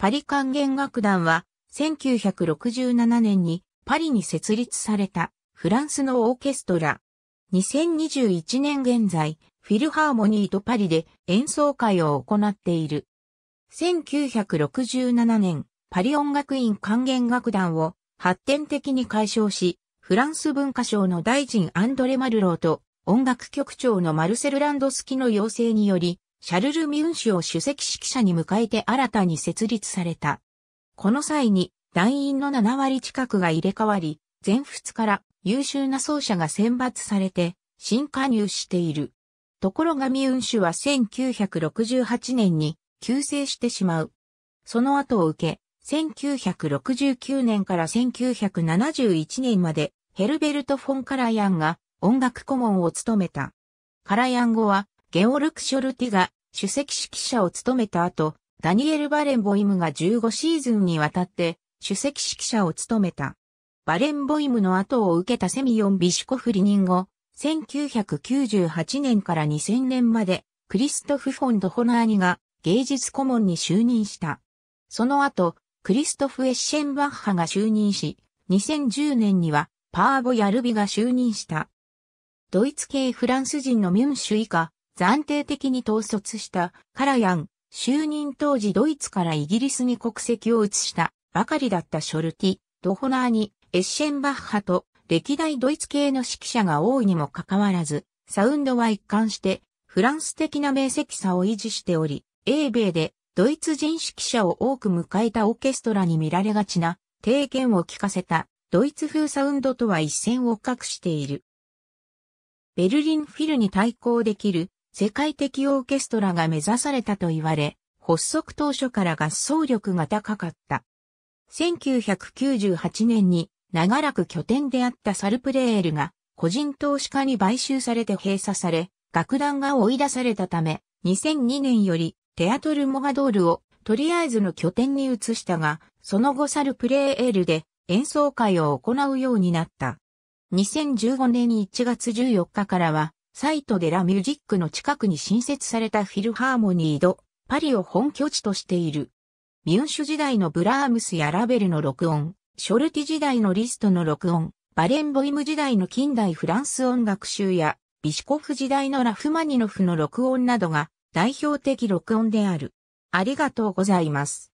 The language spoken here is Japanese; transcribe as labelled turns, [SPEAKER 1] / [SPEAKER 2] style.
[SPEAKER 1] パリ管弦楽団は、1967年にパリに設立されたフランスのオーケストラ。2021年現在、フィルハーモニーとパリで演奏会を行っている。1967年、パリ音楽院管弦楽団を発展的に解消し、フランス文化省の大臣アンドレ・マルローと音楽局長のマルセル・ランドスキの要請により、シャルル・ミュン氏を主席指揮者に迎えて新たに設立された。この際に団員の7割近くが入れ替わり、全仏から優秀な奏者が選抜されて新加入している。ところがミュン氏は1968年に急成してしまう。その後を受け、1969年から1971年までヘルベルト・フォン・カラヤンが音楽顧問を務めた。カラヤン語はゲオルク・ショルティが主席指揮者を務めた後、ダニエル・バレンボイムが15シーズンにわたって主席指揮者を務めた。バレンボイムの後を受けたセミヨン・ビシュコフ離任後、1998年から2000年までクリストフ・フォンド・ホナーニが芸術顧問に就任した。その後、クリストフ・エッシェンバッハが就任し、2010年にはパーボ・ヤルビが就任した。ドイツ系フランス人のミュンシュ以下、暫定的に統率したカラヤン、就任当時ドイツからイギリスに国籍を移したばかりだったショルティ、ドホナーにエッシェンバッハと歴代ドイツ系の指揮者が多いにもかかわらず、サウンドは一貫してフランス的な名跡差を維持しており、英米でドイツ人指揮者を多く迎えたオーケストラに見られがちな提言を聞かせたドイツ風サウンドとは一線を画している。ベルリンフィルに対抗できる世界的オーケストラが目指されたと言われ、発足当初から合奏力が高かった。1998年に長らく拠点であったサルプレールが個人投資家に買収されて閉鎖され、楽団が追い出されたため、2002年よりテアトル・モガドールをとりあえずの拠点に移したが、その後サルプレールで演奏会を行うようになった。2015年1月14日からはサイトデラミュージックの近くに新設されたフィルハーモニード、パリを本拠地としている。ミュンシュ時代のブラームスやラベルの録音、ショルティ時代のリストの録音、バレンボイム時代の近代フランス音楽集や、ビシコフ時代のラフマニノフの録音などが代表的録音である。ありがとうございます。